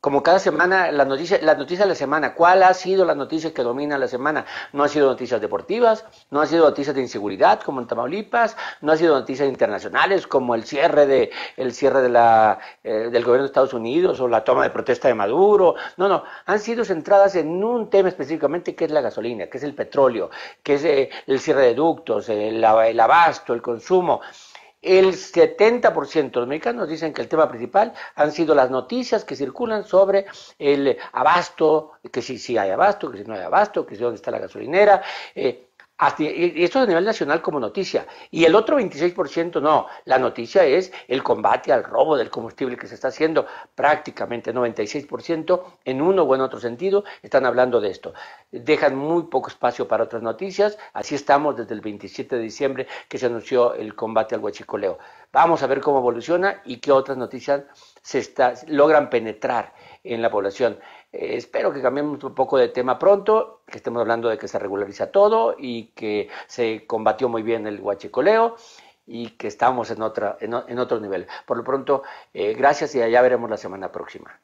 como cada semana, las noticias, las noticias de la semana, ¿cuál ha sido la noticia que domina la semana? No han sido noticias deportivas, no han sido noticias de inseguridad como en Tamaulipas, no han sido noticias internacionales como el cierre de el cierre de la, eh, del gobierno de Estados Unidos o la toma de protesta de Maduro. No, no, han sido centradas en un tema específicamente que es la gasolina, que es el petróleo, que es eh, el cierre de ductos, el abasto, el consumo. El 70% de los mexicanos dicen que el tema principal han sido las noticias que circulan sobre el abasto, que si, si hay abasto, que si no hay abasto, que si dónde está la gasolinera, eh, y esto es a nivel nacional como noticia. Y el otro 26% no. La noticia es el combate al robo del combustible que se está haciendo. Prácticamente 96% en uno o en otro sentido están hablando de esto. Dejan muy poco espacio para otras noticias. Así estamos desde el 27 de diciembre que se anunció el combate al huachicoleo. Vamos a ver cómo evoluciona y qué otras noticias se logran penetrar en la población. Eh, espero que cambiemos un poco de tema pronto que estemos hablando de que se regulariza todo y que se combatió muy bien el huachicoleo y que estamos en, otra, en otro nivel. Por lo pronto, eh, gracias y allá veremos la semana próxima.